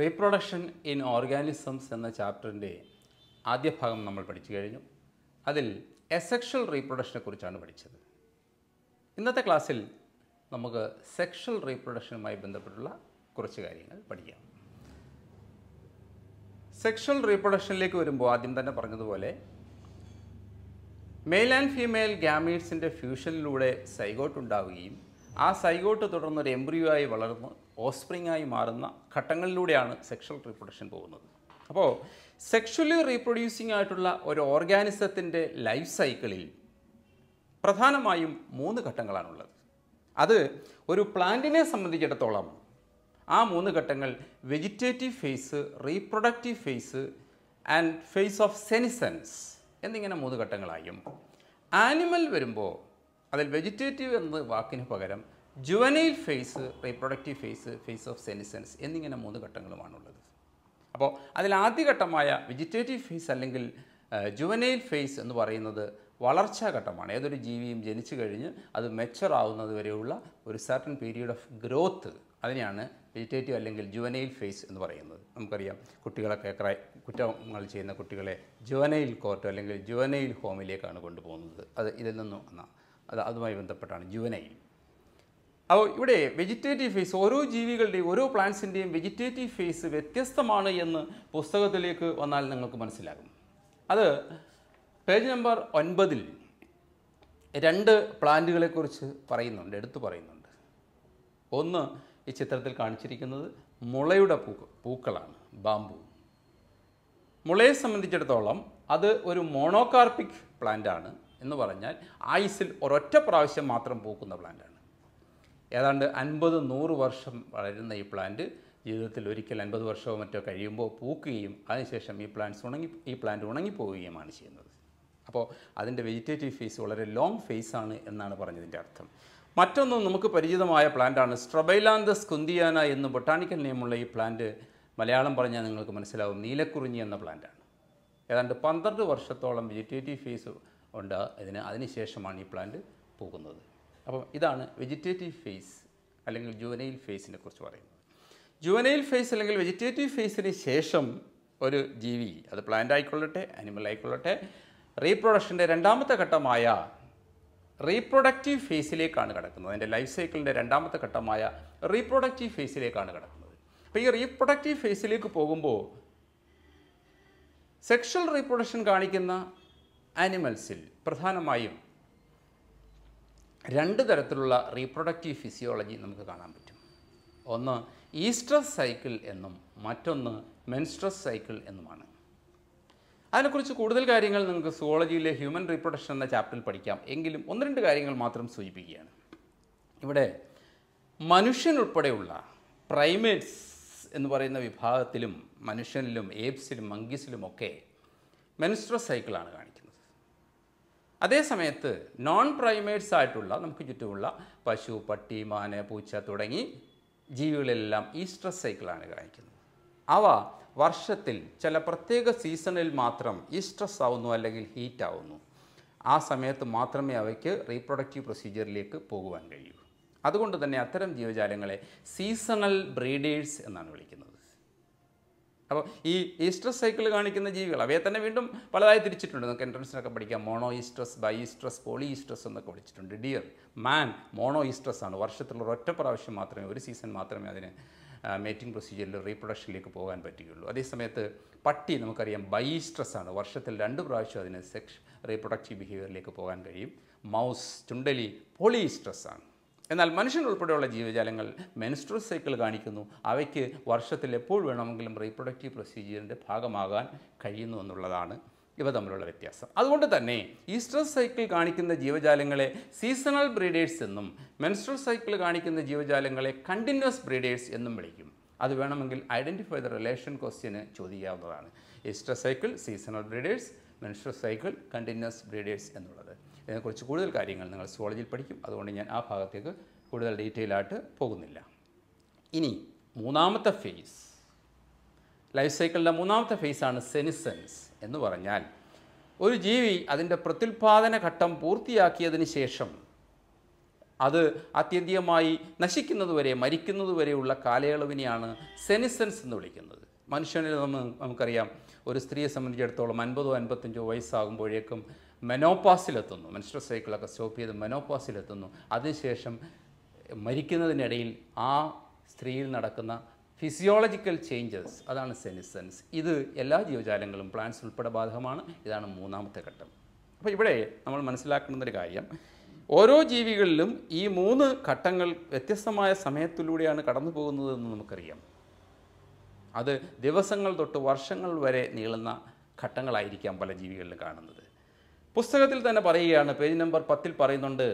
reproduction in organisms എന്ന ചാപ്റ്ററിൻ്റെ ആദ്യ ഭാഗം നമ്മൾ പഠിച്ചു കഴിഞ്ഞു അതിൽ എസെക്ഷൽ റീപ്രൊഡക്ഷനെ കുറിച്ചാണ് പഠിച്ചത് ഇന്നത്തെ ക്ലാസ്സിൽ നമുക്ക് സെക്ഷൽ റീപ്രൊഡക്ഷനുമായി ബന്ധപ്പെട്ടുള്ള കുറച്ച് കാര്യങ്ങൾ പഠിക്കാം സെക്ഷൽ റീപ്രൊഡക്ഷനിലേക്ക് വരുമ്പോൾ ആദ്യം തന്നെ പറഞ്ഞതുപോലെ മെയിൽ ആൻഡ് ഫീമെയിൽ ഗ്യാമീറ്റ്സിൻ്റെ ഫ്യൂഷനിലൂടെ സൈഗോട്ട് ഉണ്ടാവുകയും ആ സൈഗോട്ട് തുടർന്ന് ഒരു എംബ്രിയോ ആയി വളർന്ന് ഓസ്പ്രിംഗ് ആയി മാറുന്ന ഘട്ടങ്ങളിലൂടെയാണ് സെക്ഷൽ റീപ്രൊഡക്ഷൻ പോകുന്നത് അപ്പോൾ സെക്ഷലി റീപ്രൊഡ്യൂസിംഗ് ആയിട്ടുള്ള ഒരു ഓർഗാനിസത്തിൻ്റെ ലൈഫ് സൈക്കിളിൽ പ്രധാനമായും മൂന്ന് ഘട്ടങ്ങളാണുള്ളത് അത് ഒരു പ്ലാന്റിനെ സംബന്ധിച്ചിടത്തോളം ആ മൂന്ന് ഘട്ടങ്ങൾ vegetative phase reproductive phase and phase of senescence എന്നിങ്ങനെ മൂന്ന് ഘട്ടങ്ങളായും ആനിമൽ വരുമ്പോൾ അതിൽ വെജിറ്റേറ്റീവ് എന്ന വാക്കിന് പകരം juvenile phase reproductive phase phase of senescence എന്നിങ്ങനെ മൂന്ന് ഘട്ടങ്ങളുമാണുള്ളത് അപ്പോൾ അതിൽ ഘട്ടമായ വെജിറ്റേറ്റീവ് ഫേസ് അല്ലെങ്കിൽ ജുവനൈൽ ഫേസ് എന്ന് പറയുന്നത് വളർച്ചാ ഘട്ടമാണ് ഏതൊരു ജീവിയും ജനിച്ചു കഴിഞ്ഞ് അത് മെച്ചർ ആവുന്നത് വരെയുള്ള ഒരു സർട്ടൺ പീരീഡ് ഓഫ് ഗ്രോത്ത് അതിനെയാണ് വെജിറ്റേറ്റീവ് അല്ലെങ്കിൽ ജുവനൈൽ ഫേസ് എന്ന് പറയുന്നത് നമുക്കറിയാം കുട്ടികളൊക്കെ ക്രൈ കുറ്റങ്ങൾ ചെയ്യുന്ന കുട്ടികളെ ജുവനൈൽ കോർട്ട് അല്ലെങ്കിൽ ജുവനൈൽ ഹോമിലേക്കാണ് കൊണ്ടുപോകുന്നത് അത് ഇതിൽ നിന്നും അത് അതുമായി ബന്ധപ്പെട്ടാണ് ജുവനൈൽ അപ്പോൾ ഇവിടെ വെജിറ്റേറ്റീവ് ഫേസ് ഓരോ ജീവികളുടെയും ഓരോ പ്ലാന്റ്സിൻ്റെയും വെജിറ്റേറ്റീവ് ഫേസ് വ്യത്യസ്തമാണ് എന്ന് പുസ്തകത്തിലേക്ക് വന്നാൽ നിങ്ങൾക്ക് മനസ്സിലാകും അത് പേജ് നമ്പർ ഒൻപതിൽ രണ്ട് പ്ലാന്റുകളെക്കുറിച്ച് പറയുന്നുണ്ട് എടുത്തു പറയുന്നുണ്ട് ഒന്ന് ഈ ചിത്രത്തിൽ കാണിച്ചിരിക്കുന്നത് മുളയുടെ പൂക്ക പൂക്കളാണ് ബാമ്പു മുളയെ സംബന്ധിച്ചിടത്തോളം അത് ഒരു മോണോകാർപ്പിക് പ്ലാന്റാണ് എന്ന് പറഞ്ഞാൽ ആയുസിൽ ഒരൊറ്റ പ്രാവശ്യം മാത്രം പൂക്കുന്ന പ്ലാന്റാണ് ഏതാണ്ട് അൻപത് നൂറ് വർഷം വളരുന്ന ഈ പ്ലാന്റ് ജീവിതത്തിൽ ഒരിക്കൽ അൻപത് വർഷമോ മറ്റോ കഴിയുമ്പോൾ പൂക്കുകയും അതിനുശേഷം ഈ പ്ലാന്റ്സ് ഉണങ്ങി ഈ പ്ലാന്റ് ഉണങ്ങിപ്പോവുകയുമാണ് ചെയ്യുന്നത് അപ്പോൾ അതിൻ്റെ വെജിറ്റേറ്റീവ് ഫേസ് വളരെ ലോങ് ഫേസ് ആണ് എന്നാണ് പറഞ്ഞതിൻ്റെ അർത്ഥം മറ്റൊന്നും നമുക്ക് പരിചിതമായ പ്ലാന്റാണ് സ്ട്രബൈലാന്തസ് കുന്തിയാന എന്ന് ബൊട്ടാണിക്കൽ നെയിമുള്ള ഈ പ്ലാന്റ് മലയാളം പറഞ്ഞാൽ നിങ്ങൾക്ക് മനസ്സിലാവും നീലക്കുറിഞ്ഞി എന്ന പ്ലാന്റാണ് ഏതാണ്ട് പന്ത്രണ്ട് വർഷത്തോളം വെജിറ്റേറ്റീവ് ഫേസ് ഉണ്ട് ഇതിന് അതിനുശേഷമാണ് ഈ പ്ലാന്റ് പോകുന്നത് അപ്പം ഇതാണ് വെജിറ്റേറ്റീവ് ഫേസ് അല്ലെങ്കിൽ ജുവനൈൽ ഫേസിനെ കുറിച്ച് പറയുന്നത് ജുവനൈൽ ഫേസ് അല്ലെങ്കിൽ വെജിറ്റേറ്റീവ് ഫേസിന് ശേഷം ഒരു ജീവി അത് പ്ലാന്റ് ആയിക്കൊള്ളട്ടെ അനിമൽ ആയിക്കൊള്ളട്ടെ റീപ്രൊഡക്ഷൻ്റെ രണ്ടാമത്തെ ഘട്ടമായ റീപ്രൊഡക്റ്റീവ് ഫേസിലേക്കാണ് കിടക്കുന്നത് അതിൻ്റെ ലൈഫ് സൈക്കിളിൻ്റെ രണ്ടാമത്തെ ഘട്ടമായ റീപ്രൊഡക്റ്റീവ് ഫേസിലേക്കാണ് കിടക്കുന്നത് അപ്പോൾ ഈ റീപ്രൊഡക്റ്റീവ് ഫേസിലേക്ക് പോകുമ്പോൾ സെക്ഷൽ റീപ്രൊഡക്ഷൻ കാണിക്കുന്ന ആനിമൽസിൽ പ്രധാനമായും രണ്ട് തരത്തിലുള്ള റീപ്രൊഡക്റ്റീവ് ഫിസിയോളജി നമുക്ക് കാണാൻ പറ്റും ഒന്ന് ഈസ്ട്രസ് സൈക്കിൾ എന്നും മറ്റൊന്ന് മെൻസ്ട്രസ് സൈക്കിൾ എന്നുമാണ് അതിനെക്കുറിച്ച് കൂടുതൽ കാര്യങ്ങൾ നിങ്ങൾക്ക് സുവോളജിയിലെ ഹ്യൂമൻ റീപ്രൊഡക്ഷൻ എന്ന ചാപ്റ്ററിൽ പഠിക്കാം എങ്കിലും ഒന്ന് രണ്ട് കാര്യങ്ങൾ മാത്രം സൂചിപ്പിക്കുകയാണ് ഇവിടെ മനുഷ്യനുൾപ്പെടെയുള്ള പ്രൈമേറ്റ്സ് എന്ന് പറയുന്ന വിഭാഗത്തിലും മനുഷ്യനിലും ഏപ്സിലും മങ്കീസിലുമൊക്കെ മെൻസ്ട്രസ് സൈക്കിളാണ് കാണുന്നത് അതേ സമയത്ത് നോൺ പ്രൈമേറ്റ്സ് ആയിട്ടുള്ള നമുക്ക് ചുറ്റുമുള്ള പശു പട്ടി മാന പൂച്ച തുടങ്ങി ജീവികളെല്ലാം ഈ സ്ട്രെസ് സൈക്കിളാണ് കാണിക്കുന്നത് അവ വർഷത്തിൽ ചില പ്രത്യേക സീസണിൽ മാത്രം ഈ സ്ട്രെസ് ആവുന്നു അല്ലെങ്കിൽ ഹീറ്റ് ആവുന്നു ആ സമയത്ത് മാത്രമേ അവയ്ക്ക് റീപ്രൊഡക്റ്റീവ് പ്രൊസീജിയറിലേക്ക് പോകുവാൻ കഴിയൂ അതുകൊണ്ട് തന്നെ അത്തരം ജീവജാലങ്ങളെ സീസണൽ ബ്രീഡേഴ്സ് എന്നാണ് വിളിക്കുന്നത് അപ്പോൾ ഈ ഈസ്ട്രസ് സൈക്കിൾ കാണിക്കുന്ന ജീവികൾ അവയെ തന്നെ വീണ്ടും പലതായി തിരിച്ചിട്ടുണ്ട് നമുക്ക് എൻട്രൻസിനൊക്കെ പഠിക്കാം mono oestrus bi oestrus poly oestrus എന്നൊക്കെ വിളിച്ചിട്ടുണ്ട് ഡിയർ മാൻ മോണോ ഈസ്ട്രസ് ആണ് വർഷത്തിലുള്ള ഒറ്റ പ്രാവശ്യം മാത്രമേ ഒരു സീസൺ മാത്രമേ അതിന് മേറ്റിംഗ് പ്രൊസീജിയറിൽ റീപ്രൊഡക്ഷനിലേക്ക് പോകാൻ പറ്റുകയുള്ളൂ അതേസമയത്ത് പട്ടി നമുക്കറിയാം ബൈ ഈസ്ട്രസ് ആണ് വർഷത്തിൽ രണ്ട് പ്രാവശ്യം അതിന് സെക്ഷ് റീപ്രൊഡക്റ്റീവ് ബിഹേവിയറിലേക്ക് പോകാൻ കഴിയും മൗസ് ചുണ്ടലി പോളി ഈസ്ട്രസ് ആണ് എന്നാൽ മനുഷ്യൻ ഉൾപ്പെടെയുള്ള ജീവജാലങ്ങൾ മെൻസ്ട്രൽ സൈക്കിൾ കാണിക്കുന്നു അവയ്ക്ക് വർഷത്തിൽ എപ്പോൾ വേണമെങ്കിലും റീപ്രൊഡക്റ്റീവ് പ്രൊസീജിയറിൻ്റെ ഭാഗമാകാൻ കഴിയുന്നു എന്നുള്ളതാണ് ഇവ തമ്മിലുള്ള വ്യത്യാസം അതുകൊണ്ട് തന്നെ ഈസ്റ്റർ സൈക്കിൾ കാണിക്കുന്ന ജീവജാലങ്ങളെ സീസണൽ ബ്രീഡേഴ്സ് എന്നും മെൻസ്ട്രൽ സൈക്കിൾ കാണിക്കുന്ന ജീവജാലങ്ങളെ കണ്ടിന്യൂസ് ബ്രീഡേഴ്സ് എന്നും വിളിക്കും അത് വേണമെങ്കിൽ ഐഡൻറ്റിഫൈ ദ റിലേഷൻ ക്വസ്റ്റ്യന് ചോദിക്കാവുന്നതാണ് oestrus cycle seasonal breeders menstrual cycle continuous breeders എന്നുള്ളത് ഇതിനെക്കുറിച്ച് കൂടുതൽ കാര്യങ്ങൾ നിങ്ങൾ സോളജിൽ പഠിക്കും അതുകൊണ്ട് ഞാൻ ആ ഭാഗത്തേക്ക് കൂടുതൽ ഡീറ്റെയിലായിട്ട് പോകുന്നില്ല ഇനി മൂന്നാമത്തെ ഫേസ് ലൈഫ് സൈക്കിളിൻ്റെ മൂന്നാമത്തെ ഫേസാണ് സെനിസൻസ് എന്ന് പറഞ്ഞാൽ ഒരു ജീവി അതിൻ്റെ പ്രത്യുൽപാദന ഘട്ടം പൂർത്തിയാക്കിയതിന് ശേഷം അത് ആത്യന്തികമായി നശിക്കുന്നതുവരെ മരിക്കുന്നതുവരെയുള്ള കാലയളവിനെയാണ് സെനിസൻസ് എന്ന് വിളിക്കുന്നത് മനുഷ്യനിൽ നമ്മൾ നമുക്കറിയാം ഒരു സ്ത്രീയെ സംബന്ധിച്ചിടത്തോളം അൻപതോ അൻപത്തഞ്ചോ വയസ്സാകുമ്പോഴേക്കും മെനോപ്പാസിലെത്തുന്നു മെൻസ്ട്രൽ സൈക്കിളൊക്കെ സ്റ്റോപ്പ് ചെയ്ത് മെനോപ്പാസിലെത്തുന്നു അതിനുശേഷം മരിക്കുന്നതിനിടയിൽ ആ സ്ത്രീയിൽ നടക്കുന്ന ഫിസിയോളജിക്കൽ ചേഞ്ചസ് അതാണ് സെനിസൻസ് ഇത് എല്ലാ ജീവജാലങ്ങളും പ്ലാന്റ്സ് ഉൾപ്പെടെ ബാധകമാണ് ഇതാണ് മൂന്നാമത്തെ ഘട്ടം അപ്പോൾ ഇവിടെ നമ്മൾ ഒരു കാര്യം ഓരോ ജീവികളിലും ഈ മൂന്ന് ഘട്ടങ്ങൾ വ്യത്യസ്തമായ സമയത്തിലൂടെയാണ് കടന്നു പോകുന്നതെന്ന് നമുക്കറിയാം അത് ദിവസങ്ങൾ തൊട്ട് വർഷങ്ങൾ വരെ നീളുന്ന ഘട്ടങ്ങളായിരിക്കാം പല ജീവികളിലും കാണുന്നത് പുസ്തകത്തിൽ തന്നെ പറയുകയാണ് പേജ് നമ്പർ പത്തിൽ പറയുന്നുണ്ട്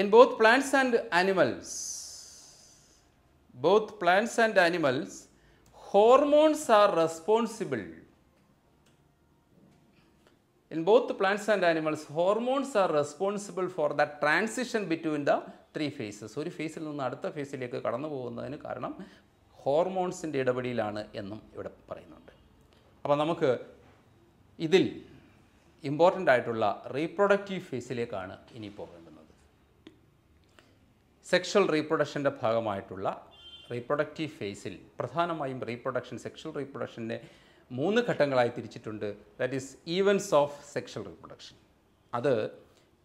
in both plants and animals both plants and animals hormones are responsible in both plants and animals hormones are responsible for the transition between the three phases ഒരു ഫേസിൽ നിന്ന് അടുത്ത ഫേസിലേക്ക് കടന്നു പോകുന്നതിന് കാരണം ഹോർമോൺസിൻ്റെ ഇടപെടിയിലാണ് എന്നും ഇവിടെ പറയുന്നുണ്ട് അപ്പം നമുക്ക് ഇതിൽ ഇമ്പോർട്ടൻ്റ് ആയിട്ടുള്ള റീപ്രൊഡക്റ്റീവ് ഫേസിലേക്കാണ് ഇനി പോകേണ്ടുന്നത് സെക്ഷൽ റീപ്രൊഡക്ഷൻ്റെ ഭാഗമായിട്ടുള്ള റീപ്രൊഡക്റ്റീവ് ഫേസിൽ പ്രധാനമായും റീപ്രൊഡക്ഷൻ സെക്ഷൽ റീപ്രൊഡക്ഷൻ്റെ മൂന്ന് ഘട്ടങ്ങളായി തിരിച്ചിട്ടുണ്ട് that is events of sexual reproduction അത്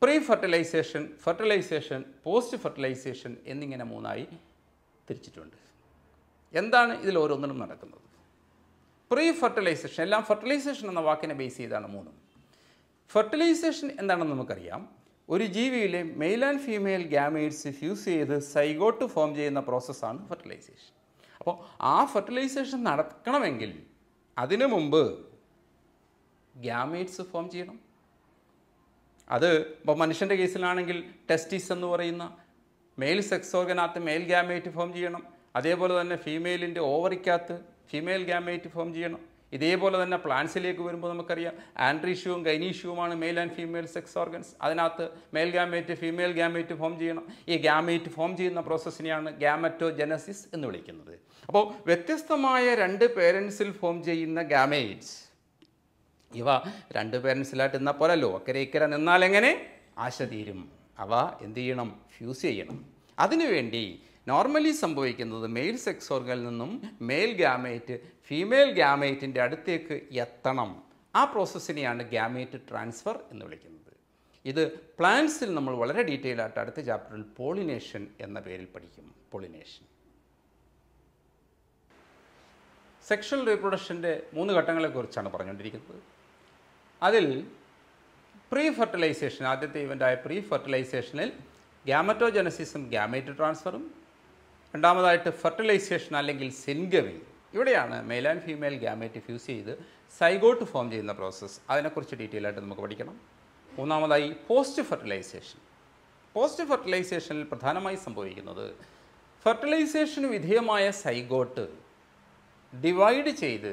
pre fertilisation fertilisation post fertilisation എന്നിങ്ങനെ മൂന്നായി തിരിച്ചിട്ടുണ്ട് എന്താണ് ഇതിൽ ഓരോന്നിനും നടക്കുന്നത് പ്രീ ഫെർട്ടിലൈസേഷൻ എല്ലാം ഫെർട്ടിലൈസേഷൻ എന്ന വാക്കിനെ ബേസ് ചെയ്താണ് മൂന്നും ഫെർട്ടിലൈസേഷൻ എന്താണെന്ന് നമുക്കറിയാം ഒരു ജീവിയിലെ male and female gametes fuse ചെയ്ത് സൈഗോട്ട് ഫോം ചെയ്യുന്ന പ്രോസസ്സാണ് ഫെർട്ടിലൈസേഷൻ അപ്പോൾ ആ ഫെർട്ടിലൈസേഷൻ നടക്കണമെങ്കിൽ അതിനു മുമ്പ് ഗ്യാമേറ്റ്സ് ഫോം ചെയ്യണം അത് ഇപ്പോൾ മനുഷ്യൻ്റെ കേസിലാണെങ്കിൽ ടെസ്റ്റിസ് എന്ന് പറയുന്ന മെയിൽ സെക്സ് ഓർഗനകത്ത് മെയിൽ ഗ്യാമേറ്റ് ഫോം ചെയ്യണം അതേപോലെ തന്നെ ഫീമെയിലിൻ്റെ ഓവറിക്കകത്ത് ഫീമെയിൽ ഗ്യാമേറ്റ് ഫോം ചെയ്യണം ഇതേപോലെ തന്നെ പ്ലാന്റ്സിലേക്ക് വരുമ്പോൾ നമുക്കറിയാം ആൻട്രീഷ്യവും ഗൈനീഷ്യവുമാണ് male and female sex organs അതിനകത്ത് male gamete female gamete form ചെയ്യണം ഈ ഗാമേറ്റ് ഫോം ചെയ്യുന്ന പ്രോസസ്സിനെയാണ് ഗാമറ്റോജനസിസ് എന്ന് വിളിക്കുന്നത് അപ്പോൾ വ്യത്യസ്തമായ രണ്ട് പേരൻസിൽ ഫോം ചെയ്യുന്ന ഗ്യാമേറ്റ്സ് ഇവ രണ്ട് പേരൻസിലായിട്ട് നിന്നാൽ പോലല്ലോ അക്കരെ ഇക്കരെ നിന്നാൽ എങ്ങനെ ആശ തീരും അവ എന്ത് ചെയ്യണം ഫ്യൂസ് ചെയ്യണം അതിനുവേണ്ടി നോർമലി സംഭവിക്കുന്നത് മെയിൽ സെക്സ് ഓർഗനിൽ നിന്നും മെയിൽ ഗ്യാമേറ്റ് ഫീമെയിൽ ഗ്യാമേറ്റിൻ്റെ അടുത്തേക്ക് എത്തണം ആ പ്രോസസ്സിനെയാണ് ഗ്യാമേറ്റ് ട്രാൻസ്ഫർ എന്ന് വിളിക്കുന്നത് ഇത് പ്ലാന്റ്സിൽ നമ്മൾ വളരെ ഡീറ്റെയിൽ ആയിട്ട് അടുത്ത ചാപ്റ്ററിൽ പോളിനേഷൻ എന്ന പേരിൽ പഠിക്കും പോളിനേഷൻ സെക്ഷൽ റീപ്രൊഡക്ഷൻ്റെ മൂന്ന് ഘട്ടങ്ങളെക്കുറിച്ചാണ് പറഞ്ഞുകൊണ്ടിരിക്കുന്നത് അതിൽ പ്രീ ഫെർട്ടിലൈസേഷൻ ആദ്യത്തെ ഇവൻ്റായ പ്രീ ഫെർട്ടിലൈസേഷനിൽ ഗ്യാമറ്റോജനസിസും ഗ്യാമേറ്റ് ട്രാൻസ്ഫറും രണ്ടാമതായിട്ട് ഫെർട്ടിലൈസേഷൻ അല്ലെങ്കിൽ സെൻഗവിങ് ഇവിടെയാണ് male and female gamete fuse ചെയ്ത് സൈഗോട്ട് ഫോം ചെയ്യുന്ന പ്രോസസ്സ് അതിനെക്കുറിച്ച് ഡീറ്റെയിൽ ആയിട്ട് നമുക്ക് പഠിക്കണം മൂന്നാമതായി പോസ്റ്റ് ഫെർട്ടിലൈസേഷൻ പോസ്റ്റ് ഫെർട്ടിലൈസേഷനിൽ പ്രധാനമായി സംഭവിക്കുന്നത് ഫെർട്ടിലൈസേഷന് വിധേയമായ സൈഗോട്ട് ഡിവൈഡ് ചെയ്ത്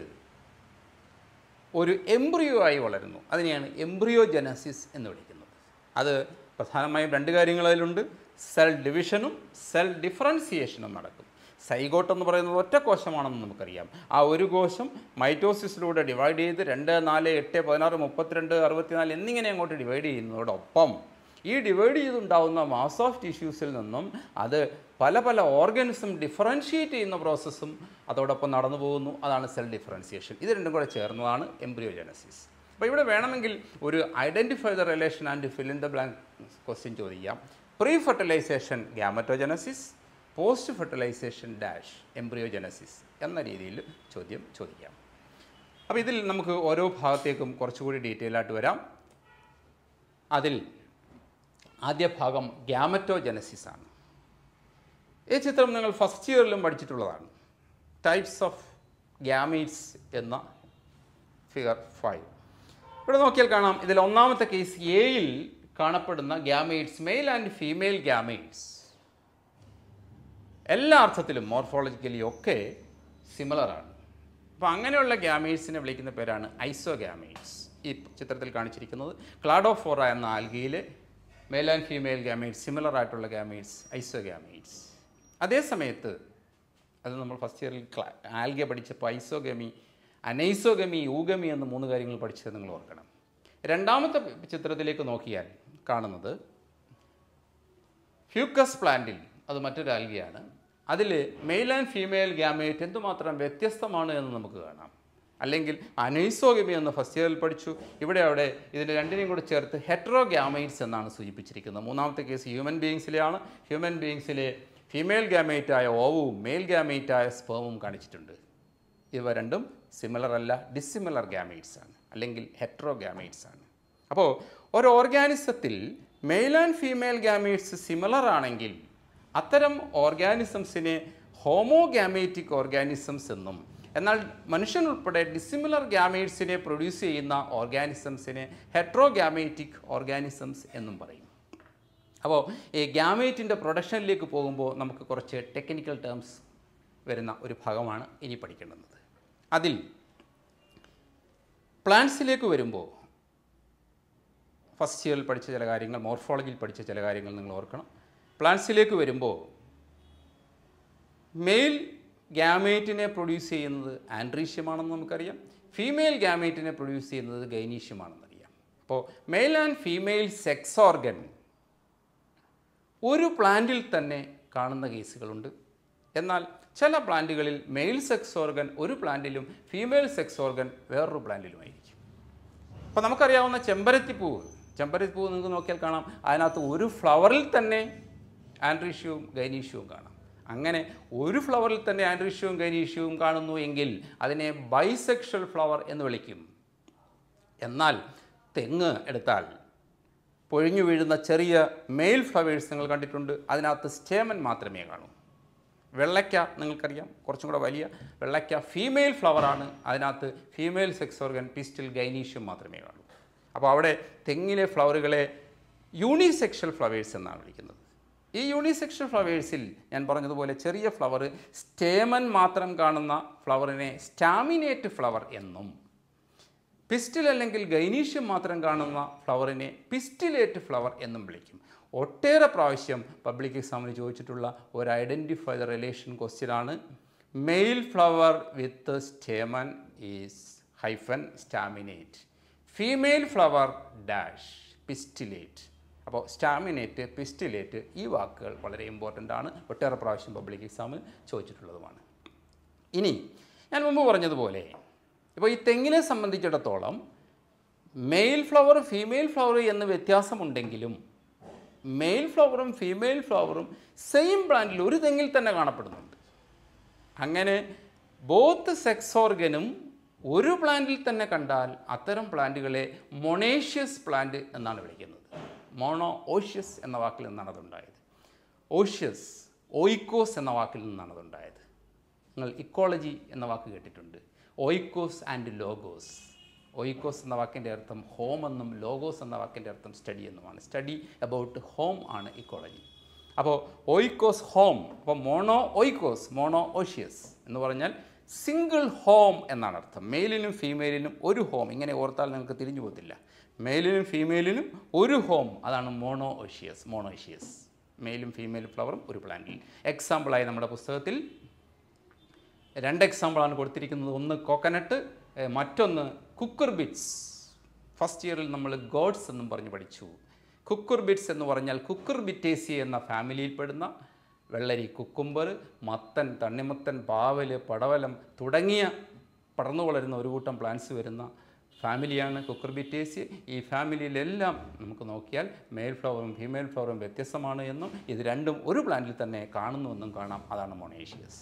ഒരു എംബ്രിയോ ആയി വളരുന്നു അതിനെയാണ് എംബ്രിയോജനസിസ് എന്ന് വിളിക്കുന്നത് അത് പ്രധാനമായും രണ്ട് കാര്യങ്ങളതിലുണ്ട് സെൽ ഡിവിഷനും സെൽ ഡിഫറൻസിയേഷനും നടക്കും സൈഗോട്ട് എന്ന് പറയുന്നത് ഒറ്റ കോശമാണെന്ന് നമുക്കറിയാം ആ ഒരു കോശം മൈറ്റോസിസിലൂടെ ഡിവൈഡ് ചെയ്ത് രണ്ട് നാല് എട്ട് പതിനാറ് മുപ്പത്തിരണ്ട് അറുപത്തിനാല് എന്നിങ്ങനെ അങ്ങോട്ട് ഡിവൈഡ് ചെയ്യുന്നതോടൊപ്പം ഈ ഡിവൈഡ് ചെയ്തുണ്ടാവുന്ന മാസ് ഓഫ് ടിഷ്യൂസിൽ നിന്നും അത് പല പല ഓർഗൻസും ഡിഫറൻഷിയേറ്റ് ചെയ്യുന്ന പ്രോസസ്സും അതോടൊപ്പം നടന്നു പോകുന്നു അതാണ് സെൽ ഡിഫറൻസിയേഷൻ ഇത് രണ്ടും കൂടെ ചേർന്നതാണ് എംബ്രിയോജനസിസ് അപ്പോൾ ഇവിടെ വേണമെങ്കിൽ ഒരു identify the relation and fill in the blank question ചോദിക്കാം pre fertilisation gametogenesis post fertilisation dash embryogenesis എന്ന രീതിയിൽ ചോദ്യം ചോദിക്കാം അപ്പോൾ ഇതിൽ നമുക്ക് ഓരോ ഭാഗത്തേക്കും കുറച്ചുകൂടി ഡീറ്റെയിൽ ആയിട്ട് വരാം അതിൽ ആദ്യ ഭാഗം ഗ്യാമറ്റോജനസിസ് ആണ് ഈ ചിത്രം നിങ്ങൾ ഫസ്റ്റ് ഇയറിലും പഠിച്ചിട്ടുള്ളതാണ് ടൈപ്സ് ഓഫ് ഗ്യാമീറ്റ്സ് എന്ന ഫിഗർ ഫൈവ് ഇവിടെ നോക്കിയാൽ കാണാം ഇതിൽ ഒന്നാമത്തെ കേസ് എയിൽ കാണപ്പെടുന്ന gametes male and female gametes എല്ലാ അർത്ഥത്തിലും മോർഫോളജിക്കലി ഒക്കെ സിമിലറാണ് അപ്പോൾ അങ്ങനെയുള്ള ഗ്യാമേറ്റ്സിനെ വിളിക്കുന്ന പേരാണ് ഐസോ ഗ്യാമേറ്റ്സ് ഈ ചിത്രത്തിൽ കാണിച്ചിരിക്കുന്നത് ക്ലാഡോഫോറ എന്ന ആൽഗയിലെ male and female gametes similar ആയിട്ടുള്ള ഗ്യാമേറ്റ്സ് ഐസോ ഗ്യാമേറ്റ്സ് അതേ സമയത്ത് അത് നമ്മൾ ഫസ്റ്റ് ഇയറിൽ ആൽഗ പഠിച്ചപ്പോൾ ഐസോഗമി അനൈസോഗമി ഊഗമി എന്ന മൂന്ന് കാര്യങ്ങൾ പഠിച്ചത് നിങ്ങൾ ഓർക്കണം രണ്ടാമത്തെ ചിത്രത്തിലേക്ക് നോക്കിയാൽ കാണുന്നത് ഫ്യൂക്കസ് പ്ലാന്റിൽ അത് മറ്റൊരു അൽഗിയാണ് അതിൽ മെയിൽ ആൻഡ് ഫീമെയിൽ ഗ്യാമേറ്റ് എന്തുമാത്രം വ്യത്യസ്തമാണ് എന്ന് നമുക്ക് കാണാം അല്ലെങ്കിൽ അനൈസോഗമി എന്ന് ഫസ്റ്റ് ഇയറിൽ പഠിച്ചു ഇവിടെ അവിടെ ഇതിൻ്റെ രണ്ടിനെയും കൂടി ചേർത്ത് ഹെട്രോഗ്യാമൈറ്റ്സ് എന്നാണ് സൂചിപ്പിച്ചിരിക്കുന്നത് മൂന്നാമത്തെ കേസ് ഹ്യൂമൻ ബീയിങ്സിലെയാണ് ഹ്യൂമൻ ബീയിങ്സിലെ ഫീമെയിൽ ഗ്യാമേറ്റായ ഓവവും മെയിൽ ഗ്യാമേറ്റായ സ്പേമും കാണിച്ചിട്ടുണ്ട് ഇവ രണ്ടും സിമിലർ അല്ല ഡിസിമിലർ ഗ്യാമേറ്റ്സ് ആണ് അല്ലെങ്കിൽ ഗ്യാമേറ്റ്സ് ആണ് അപ്പോൾ ഒരു ഓർഗാനിസത്തിൽ male and female gametes similar ആണെങ്കിൽ അത്തരം ഓർഗാനിസംസിനെ ഹോമോഗാമേറ്റിക് ഓർഗാനിസംസ് എന്നും എന്നാൽ മനുഷ്യൻ ഉൾപ്പെടെ ഡിസിമിലർ ഗാമേറ്റ്സിനെ പ്രൊഡ്യൂസ് ചെയ്യുന്ന ഓർഗാനിസംസിനെ ഹെട്രോഗാമേറ്റിക് ഓർഗാനിസംസ് എന്നും പറയും അപ്പോൾ ഈ ഗാമേറ്റിൻ്റെ പ്രൊഡക്ഷനിലേക്ക് പോകുമ്പോൾ നമുക്ക് കുറച്ച് ടെക്നിക്കൽ ടേംസ് വരുന്ന ഒരു ഭാഗമാണ് ഇനി പഠിക്കേണ്ടത് അതിൽ പ്ലാന്റ്സിലേക്ക് വരുമ്പോൾ ഫസ്റ്റ് ഇയറിൽ പഠിച്ച ചില കാര്യങ്ങൾ മോർഫോളജിയിൽ പഠിച്ച ചില കാര്യങ്ങൾ നിങ്ങൾ ഓർക്കണം പ്ലാന്റ്സിലേക്ക് വരുമ്പോൾ മെയിൽ ഗ്യാമേറ്റിനെ പ്രൊഡ്യൂസ് ചെയ്യുന്നത് ആൻഡ്രീഷ്യമാണെന്ന് നമുക്കറിയാം ഫീമെയിൽ ഗ്യാമേറ്റിനെ പ്രൊഡ്യൂസ് ചെയ്യുന്നത് ഗൈനീഷ്യമാണെന്നറിയാം അപ്പോൾ male and female sex organ ഒരു പ്ലാന്റിൽ തന്നെ കാണുന്ന കേസുകളുണ്ട് എന്നാൽ ചില പ്ലാന്റുകളിൽ മെയിൽ സെക്സ് ഓർഗൻ ഒരു പ്ലാന്റിലും ഫീമെയിൽ സെക്സ് ഓർഗൻ വേറൊരു പ്ലാന്റിലുമായിരിക്കും അപ്പോൾ നമുക്കറിയാവുന്ന ചെമ്പരത്തിപ്പൂവ് ചെമ്പരത്തി പൂ നിങ്ങൾക്ക് നോക്കിയാൽ കാണാം അതിനകത്ത് ഒരു ഫ്ലവറിൽ തന്നെ ആൻഡ്രീഷ്യവും ഗൈനീഷ്യവും കാണാം അങ്ങനെ ഒരു ഫ്ലവറിൽ തന്നെ ആൻഡ്രീഷ്യവും ഗൈനീഷ്യവും കാണുന്നു എങ്കിൽ അതിനെ ബൈസെക്ഷൽ ഫ്ലവർ എന്ന് വിളിക്കും എന്നാൽ തെങ്ങ് എടുത്താൽ പൊഴിഞ്ഞു വീഴുന്ന ചെറിയ മെയിൽ ഫ്ലവേഴ്സ് നിങ്ങൾ കണ്ടിട്ടുണ്ട് അതിനകത്ത് സ്റ്റേമൻ മാത്രമേ കാണൂ വെള്ളയ്ക്ക നിങ്ങൾക്കറിയാം കുറച്ചും കൂടെ വലിയ വെള്ളയ്ക്ക ഫീമെയിൽ ഫ്ലവറാണ് അതിനകത്ത് female sex organ pistil gynoecium മാത്രമേ കാണൂ അപ്പോൾ അവിടെ തെങ്ങിലെ ഫ്ലവറുകളെ യൂണിസെക്ഷൽ ഫ്ലവേഴ്സ് എന്നാണ് വിളിക്കുന്നത് ഈ യൂണിസെക്ഷൽ ഫ്ലവേഴ്സിൽ ഞാൻ പറഞ്ഞതുപോലെ ചെറിയ ഫ്ലവർ സ്റ്റേമൻ മാത്രം കാണുന്ന ഫ്ലവറിനെ സ്റ്റാമിനേറ്റ് ഫ്ലവർ എന്നും പിസ്റ്റിൽ അല്ലെങ്കിൽ ഗൈനീഷ്യം മാത്രം കാണുന്ന ഫ്ലവറിനെ പിസ്റ്റിലേറ്റ് ഫ്ലവർ എന്നും വിളിക്കും ഒട്ടേറെ പ്രാവശ്യം പബ്ലിക് എക്സാമിന് ചോദിച്ചിട്ടുള്ള ഒരു ഐഡൻറ്റിഫൈ ദ റിലേഷൻ ക്വസ്റ്റ്യനാണ് male flower with stamen is hyphen staminate female flower dash pistillate അപ്പോൾ സ്റ്റാമിനേറ്റ് പിസ്റ്റിലേറ്റ് ഈ വാക്കുകൾ വളരെ ഇമ്പോർട്ടൻ്റ് ആണ് ഒട്ടേറെ പ്രാവശ്യം പബ്ലിക് എക്സാമിൽ ചോദിച്ചിട്ടുള്ളതുമാണ് ഇനി ഞാൻ മുമ്പ് പറഞ്ഞതുപോലെ ഇപ്പോൾ ഈ തെങ്ങിനെ സംബന്ധിച്ചിടത്തോളം മെയിൽ ഫ്ലവർ ഫീമെയിൽ ഫ്ലവർ എന്ന് വ്യത്യാസമുണ്ടെങ്കിലും മെയിൽ ഫ്ലവറും ഫീമെയിൽ ഫ്ലവറും സെയിം പ്ലാന്റിൽ ഒരു തെങ്ങിൽ തന്നെ കാണപ്പെടുന്നുണ്ട് അങ്ങനെ ബോത്ത് സെക്സ് ഓർഗനും ഒരു പ്ലാന്റിൽ തന്നെ കണ്ടാൽ അത്തരം പ്ലാന്റുകളെ മൊണേഷ്യസ് പ്ലാന്റ് എന്നാണ് വിളിക്കുന്നത് മോണോ ഓഷ്യസ് എന്ന വാക്കിൽ നിന്നാണ് അതുണ്ടായത് ഓഷ്യസ് ഓയിക്കോസ് എന്ന വാക്കിൽ നിന്നാണ് അതുണ്ടായത് നിങ്ങൾ ഇക്കോളജി എന്ന വാക്ക് കേട്ടിട്ടുണ്ട് ഓയിക്കോസ് ആൻഡ് ലോഗോസ് ഓയിക്കോസ് എന്ന വാക്കിൻ്റെ അർത്ഥം ഹോം എന്നും ലോഗോസ് എന്ന വാക്കിൻ്റെ അർത്ഥം സ്റ്റഡി എന്നുമാണ് സ്റ്റഡി അബൌട്ട് ഹോം ആണ് ഇക്കോളജി അപ്പോൾ ഓയിക്കോസ് ഹോം അപ്പോൾ മോണോ ഓയിക്കോസ് മോണോ ഓഷ്യസ് എന്ന് പറഞ്ഞാൽ സിംഗിൾ ഹോം എന്നാണ് അർത്ഥം മെയിലിനും ഫീമെയിലിനും ഒരു ഹോം ഇങ്ങനെ ഓർത്താൽ നിങ്ങൾക്ക് തിരിഞ്ഞു പോകത്തില്ല മെയിലിനും ഫീമെയിലിനും ഒരു ഹോം അതാണ് മോണോ മോണോഷിയസ് മെയിലും ഫീമെയിലും ഫ്ലവറും ഒരു പ്ലാന്റിൽ എക്സാമ്പിളായി നമ്മുടെ പുസ്തകത്തിൽ രണ്ട് എക്സാമ്പിളാണ് കൊടുത്തിരിക്കുന്നത് ഒന്ന് കോക്കനട്ട് മറ്റൊന്ന് കുക്കർ ബിറ്റ്സ് ഫസ്റ്റ് ഇയറിൽ നമ്മൾ ഗോഡ്സ് എന്നും പറഞ്ഞ് പഠിച്ചു കുക്കർ ബിറ്റ്സ് എന്ന് പറഞ്ഞാൽ കുക്കർ ബിറ്റേസി എന്ന ഫാമിലിയിൽപ്പെടുന്ന വെള്ളരി കുക്കുംബർ മത്തൻ തണ്ണിമത്തൻ പാവൽ പടവലം തുടങ്ങിയ പടർന്നു വളരുന്ന ഒരു കൂട്ടം പ്ലാന്റ്സ് വരുന്ന ഫാമിലിയാണ് കുക്കർബിറ്റേസ് ഈ ഫാമിലിയിലെല്ലാം നമുക്ക് നോക്കിയാൽ മെയിൽ ഫ്ലവറും ഫീമെയിൽ ഫ്ലവറും വ്യത്യസ്തമാണ് എന്നും ഇത് രണ്ടും ഒരു പ്ലാന്റിൽ തന്നെ കാണുന്നുവെന്നും കാണാം അതാണ് മൊണേഷ്യസ്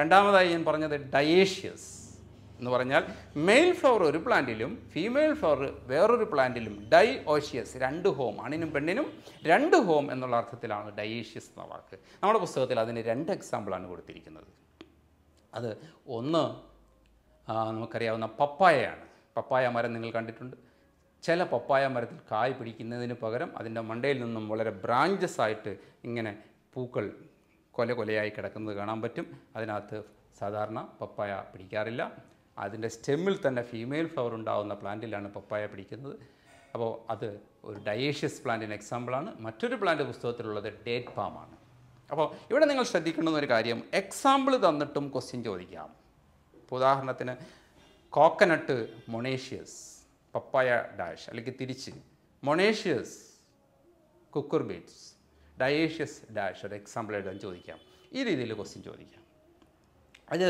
രണ്ടാമതായി ഞാൻ പറഞ്ഞത് ഡയേഷ്യസ് എന്ന് പറഞ്ഞാൽ മെയിൽ ഫ്ലവർ ഒരു പ്ലാന്റിലും ഫീമെയിൽ ഫ്ലവർ വേറൊരു പ്ലാന്റിലും ഡൈ ഓഷ്യസ് രണ്ട് ഹോം ആണിനും പെണ്ണിനും രണ്ട് ഹോം എന്നുള്ള അർത്ഥത്തിലാണ് ഡയേഷ്യസ് എന്ന വാക്ക് നമ്മുടെ പുസ്തകത്തിൽ അതിന് രണ്ട് എക്സാമ്പിളാണ് കൊടുത്തിരിക്കുന്നത് അത് ഒന്ന് നമുക്കറിയാവുന്ന പപ്പായയാണ് പപ്പായ മരം നിങ്ങൾ കണ്ടിട്ടുണ്ട് ചില പപ്പായ മരത്തിൽ കായ് പിടിക്കുന്നതിന് പകരം അതിൻ്റെ മണ്ടയിൽ നിന്നും വളരെ ബ്രാഞ്ചസ് ആയിട്ട് ഇങ്ങനെ പൂക്കൾ കൊല കൊലയായി കിടക്കുന്നത് കാണാൻ പറ്റും അതിനകത്ത് സാധാരണ പപ്പായ പിടിക്കാറില്ല അതിൻ്റെ സ്റ്റെമ്മിൽ തന്നെ ഫീമെയിൽ ഫ്ലവർ ഉണ്ടാകുന്ന പ്ലാന്റിലാണ് പപ്പായ പിടിക്കുന്നത് അപ്പോൾ അത് ഒരു ഡയേഷ്യസ് പ്ലാന്റിന് എക്സാമ്പിളാണ് മറ്റൊരു പ്ലാന്റ് പുസ്തകത്തിലുള്ളത് ഡേറ്റ് പാമാണ് അപ്പോൾ ഇവിടെ നിങ്ങൾ ശ്രദ്ധിക്കുന്ന ഒരു കാര്യം എക്സാമ്പിൾ തന്നിട്ടും ക്വസ്റ്റ്യൻ ചോദിക്കാം ഇപ്പോൾ ഉദാഹരണത്തിന് കോക്കനട്ട് മൊണേഷ്യസ് പപ്പായ ഡാഷ് അല്ലെങ്കിൽ തിരിച്ച് monoecious cucurbits dioecious dash ഒരു എക്സാമ്പിൾ എഴുതാൻ ചോദിക്കാം ഈ രീതിയിൽ ക്വസ്റ്റ്യൻ ചോദിക്കാം അത്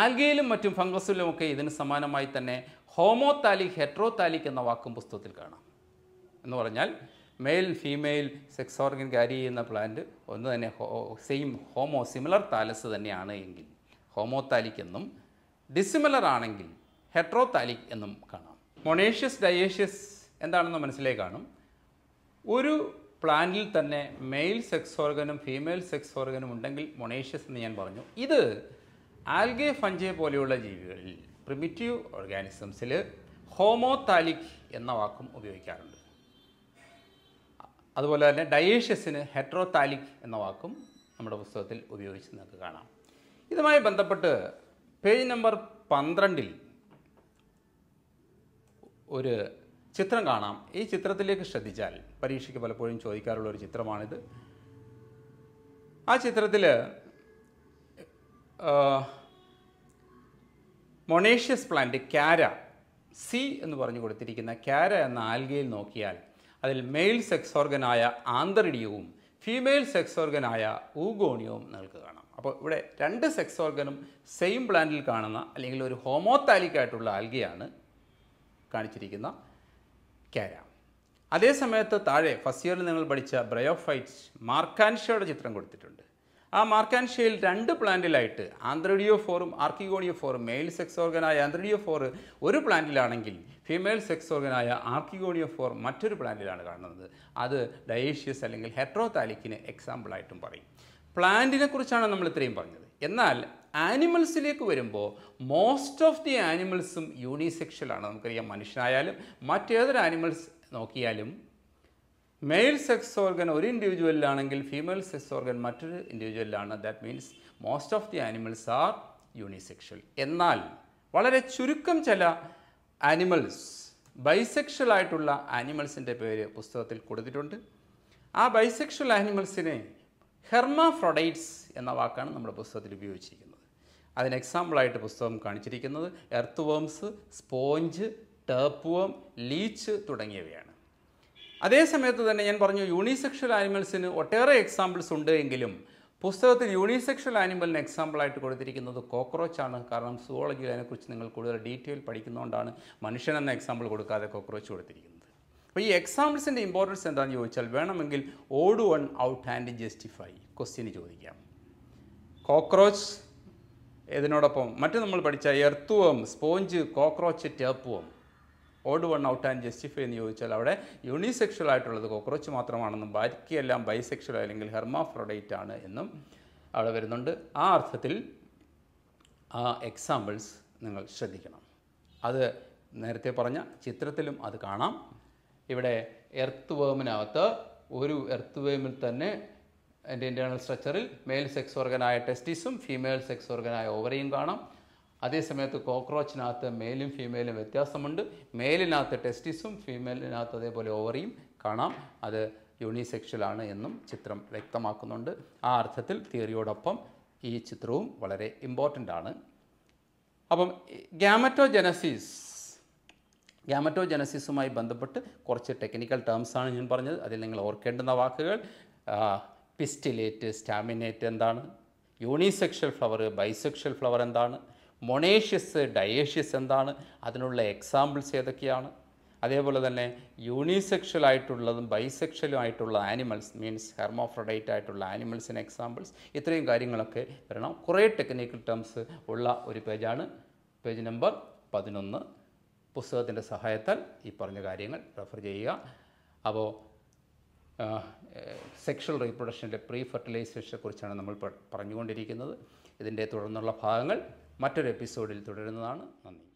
ആൽഗയിലും മറ്റും ഫംഗസിലും ഒക്കെ ഇതിന് സമാനമായി തന്നെ ഹോമോതാലിക് ഹെട്രോതാലിക് എന്ന വാക്കും പുസ്തകത്തിൽ കാണാം എന്ന് പറഞ്ഞാൽ male female sex organ carry ചെയ്യുന്ന പ്ലാന്റ് ഒന്ന് തന്നെ സെയിം ഹോമോ സിമിലർ താലസ് തന്നെയാണ് എങ്കിൽ ഹോമോതാലിക് എന്നും ഡിസിമിലർ ആണെങ്കിൽ ഹെട്രോതാലിക് എന്നും കാണാം മൊണേഷ്യസ് ഡയേഷ്യസ് എന്താണെന്ന് മനസ്സിലായി കാണും ഒരു പ്ലാന്റിൽ തന്നെ മെയിൽ സെക്സ് ഓർഗനും ഫീമെയിൽ സെക്സ് ഓർഗനും ഉണ്ടെങ്കിൽ മൊണേഷ്യസ് എന്ന് ഞാൻ പറഞ്ഞു ഇത് ആൽഗെ ഫഞ്ചെ പോലെയുള്ള ജീവികളിൽ പ്രിമിറ്റീവ് ഓർഗാനിസംസിൽ ഹോമോതാലിക് എന്ന വാക്കും ഉപയോഗിക്കാറുണ്ട് അതുപോലെ തന്നെ ഡയേഷ്യസിന് ഹെട്രോതാലിക് എന്ന വാക്കും നമ്മുടെ പുസ്തകത്തിൽ ഉപയോഗിച്ച് നിങ്ങൾക്ക് കാണാം ഇതുമായി ബന്ധപ്പെട്ട് പേജ് നമ്പർ പന്ത്രണ്ടിൽ ഒരു ചിത്രം കാണാം ഈ ചിത്രത്തിലേക്ക് ശ്രദ്ധിച്ചാൽ പരീക്ഷയ്ക്ക് പലപ്പോഴും ചോദിക്കാറുള്ള ഒരു ചിത്രമാണിത് ആ ചിത്രത്തിൽ മൊണേഷ്യസ് പ്ലാന്റ് ക്യാര സി എന്ന് പറഞ്ഞു കൊടുത്തിരിക്കുന്ന ക്യാര എന്ന ആൽഗയിൽ നോക്കിയാൽ അതിൽ മെയിൽ സെക്സ് ഓർഗനായ ആന്തരിഡിയവും ഫീമെയിൽ സെക്സ് ഓർഗനായ ഊഗോണിയവും നിങ്ങൾക്ക് കാണാം അപ്പോൾ ഇവിടെ രണ്ട് സെക്സ് ഓർഗനും സെയിം പ്ലാന്റിൽ കാണുന്ന അല്ലെങ്കിൽ ഒരു ഹോമോത്താലിക്കായിട്ടുള്ള ആൽഗയാണ് കാണിച്ചിരിക്കുന്ന ക്യാര അതേ സമയത്ത് താഴെ ഫസ്റ്റ് ഇയറിൽ നിങ്ങൾ പഠിച്ച ബ്രയോഫൈറ്റ്സ് മാർക്കാൻഷയുടെ ചിത്രം കൊടുത്തിട്ടുണ്ട് ആ മാർക്ക് ആൻഡ് ഷെയിൽ രണ്ട് പ്ലാന്റിലായിട്ട് ആർക്കിഗോണിയോ ആർക്കിഗോണിയോഫോറും മെയിൽ സെക്സ് ഓർഗനായ ഫോർ ഒരു പ്ലാന്റിലാണെങ്കിൽ ഫീമെയിൽ സെക്സ് ഓർഗനായ ആർക്കിഗോണിയോഫോർ മറ്റൊരു പ്ലാന്റിലാണ് കാണുന്നത് അത് ഡയേഷ്യസ് അല്ലെങ്കിൽ ഹെട്രോതാലിക്കിന് എക്സാമ്പിളായിട്ടും പറയും പ്ലാന്റിനെ കുറിച്ചാണ് നമ്മൾ ഇത്രയും പറഞ്ഞത് എന്നാൽ ആനിമൽസിലേക്ക് വരുമ്പോൾ മോസ്റ്റ് ഓഫ് ദി ആനിമൽസും യൂണിസെക്ഷലാണ് നമുക്കറിയാം മനുഷ്യനായാലും മറ്റേതൊരു ആനിമൽസ് നോക്കിയാലും മെയിൽ സെക്സ് ഓർഗൻ ഒരു ഇൻഡിവിജ്വലിലാണെങ്കിൽ ഫീമെയിൽ സെക്സ് ഓർഗൻ മറ്റൊരു ഇൻഡിവിജ്വലിലാണ് that means most of the animals are unisexual എന്നാൽ വളരെ ചുരുക്കം ചില ആനിമൽസ് ബൈസെക്ഷൽ ആയിട്ടുള്ള ആനിമൽസിൻ്റെ പേര് പുസ്തകത്തിൽ കൊടുത്തിട്ടുണ്ട് ആ ബൈസെക്ഷൽ ആനിമൽസിനെ ഹെർമാഫ്രൊഡൈറ്റ്സ് എന്ന വാക്കാണ് നമ്മുടെ പുസ്തകത്തിൽ ഉപയോഗിച്ചിരിക്കുന്നത് അതിന് എക്സാമ്പിളായിട്ട് പുസ്തകം കാണിച്ചിരിക്കുന്നത് earthworms sponge tapeworm leech തുടങ്ങിയവയാണ് അതേ സമയത്ത് തന്നെ ഞാൻ പറഞ്ഞു യൂണിസെക്ഷൽ ആനിമൽസിന് ഒട്ടേറെ എക്സാമ്പിൾസ് ഉണ്ട് എങ്കിലും പുസ്തകത്തിൽ യൂണിസെക്ഷൽ ആനിമലിന് എക്സാമ്പിളായിട്ട് കൊടുത്തിരിക്കുന്നത് കോക്രോച്ച് ആണ് കാരണം സുവോളജിയിൽ അതിനെക്കുറിച്ച് നിങ്ങൾ കൂടുതൽ ഡീറ്റെയിൽ പഠിക്കുന്നതുകൊണ്ടാണ് മനുഷ്യൻ എന്ന എക്സാമ്പിൾ കൊടുക്കാതെ കോക്രോച്ച് കൊടുത്തിരിക്കുന്നത് അപ്പോൾ ഈ എക്സാമ്പിൾസിൻ്റെ ഇമ്പോർട്ടൻസ് എന്താണെന്ന് ചോദിച്ചാൽ വേണമെങ്കിൽ odd one out and justify ക്വസ്റ്റ്യന് ചോദിക്കാം കോക്രോച്ച് ഇതിനോടൊപ്പം മറ്റു നമ്മൾ പഠിച്ച എർത്തുവം സ്പോഞ്ച് കോക്രോച്ച് ടേപ്പുവം ഓട് വൺ ഔട്ട് ആൻഡ് ജസ്റ്റിഫൈ എന്ന് ചോദിച്ചാൽ അവിടെ യൂണിസെക്ഷൽ ആയിട്ടുള്ളത് കോക്രോച്ച് മാത്രമാണെന്നും ബാക്കിയെല്ലാം ബൈസെക്ഷൽ അല്ലെങ്കിൽ ഹെർമാഫ്രോഡൈറ്റ് ആണ് എന്നും അവിടെ വരുന്നുണ്ട് ആ അർത്ഥത്തിൽ ആ എക്സാമ്പിൾസ് നിങ്ങൾ ശ്രദ്ധിക്കണം അത് നേരത്തെ പറഞ്ഞ ചിത്രത്തിലും അത് കാണാം ഇവിടെ എർത്ത് വേമിനകത്ത് ഒരു എർത്ത് വേമിൽ തന്നെ എൻ്റെ ഇൻറ്റേണൽ സ്ട്രക്ചറിൽ മെയിൽ സെക്സ് ഓർഗനായ ടെസ്റ്റിസും ഫീമെയിൽ സെക്സ് ഓർഗനായ ഓവറിയും കാണാം അതേസമയത്ത് കോക്രോച്ചിനകത്ത് മെയിലും ഫീമെയിലും വ്യത്യാസമുണ്ട് മെയിലിനകത്ത് ടെസ്റ്റിസും ഫീമെയിലിനകത്ത് അതേപോലെ ഓവറിയും കാണാം അത് ആണ് എന്നും ചിത്രം വ്യക്തമാക്കുന്നുണ്ട് ആ അർത്ഥത്തിൽ തിയറിയോടൊപ്പം ഈ ചിത്രവും വളരെ ഇമ്പോർട്ടൻ്റ് ആണ് അപ്പം ഗ്യാമറ്റോജനസിസ് ഗ്യാമറ്റോജനസിസുമായി ബന്ധപ്പെട്ട് കുറച്ച് ടെക്നിക്കൽ ടേംസ് ആണ് ഞാൻ പറഞ്ഞത് അതിൽ നിങ്ങൾ ഓർക്കേണ്ടുന്ന വാക്കുകൾ പിസ്റ്റിലേറ്റ് സ്റ്റാമിനേറ്റ് എന്താണ് യൂണിസെക്ഷൽ ഫ്ലവർ ബൈസെക്ഷൽ ഫ്ലവർ എന്താണ് മൊണേഷ്യസ് ഡയേഷ്യസ് എന്താണ് അതിനുള്ള എക്സാമ്പിൾസ് ഏതൊക്കെയാണ് അതേപോലെ തന്നെ യൂണിസെക്ഷൽ ആയിട്ടുള്ളതും ബൈസെക്ഷലും ആയിട്ടുള്ള ആനിമൽസ് മീൻസ് ഹെർമോഫ്രഡൈറ്റ് ആയിട്ടുള്ള ആനിമൽസിന് എക്സാമ്പിൾസ് ഇത്രയും കാര്യങ്ങളൊക്കെ വരണം കുറേ ടെക്നിക്കൽ ടേംസ് ഉള്ള ഒരു പേജാണ് പേജ് നമ്പർ പതിനൊന്ന് പുസ്തകത്തിൻ്റെ സഹായത്താൽ ഈ പറഞ്ഞ കാര്യങ്ങൾ റെഫർ ചെയ്യുക അപ്പോൾ സെക്ഷൽ റീപ്രൊഡക്ഷൻ്റെ പ്രീ കുറിച്ചാണ് നമ്മൾ പറഞ്ഞുകൊണ്ടിരിക്കുന്നത് ഇതിൻ്റെ തുടർന്നുള്ള ഭാഗങ്ങൾ മറ്റൊരു എപ്പിസോഡിൽ തുടരുന്നതാണ് നന്ദി